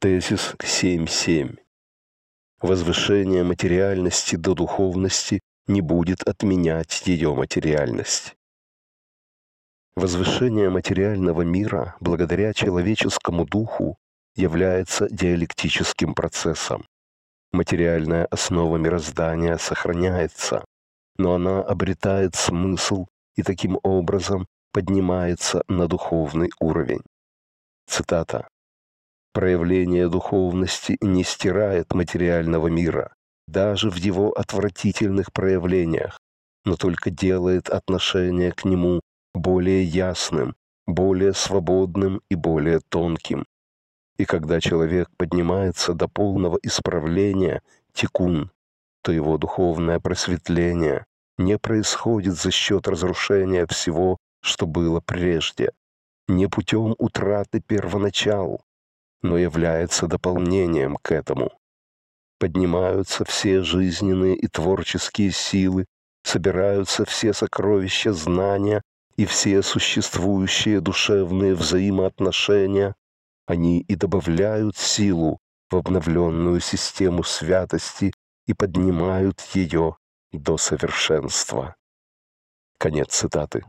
Тезис 7.7. Возвышение материальности до духовности не будет отменять ее материальность. Возвышение материального мира благодаря человеческому духу является диалектическим процессом. Материальная основа мироздания сохраняется, но она обретает смысл и таким образом поднимается на духовный уровень. Цитата. Проявление духовности не стирает материального мира, даже в его отвратительных проявлениях, но только делает отношение к нему более ясным, более свободным и более тонким. И когда человек поднимается до полного исправления, тикун, то его духовное просветление не происходит за счет разрушения всего, что было прежде, не путем утраты первоначал, но является дополнением к этому. Поднимаются все жизненные и творческие силы, собираются все сокровища знания и все существующие душевные взаимоотношения. Они и добавляют силу в обновленную систему святости и поднимают ее до совершенства. Конец цитаты.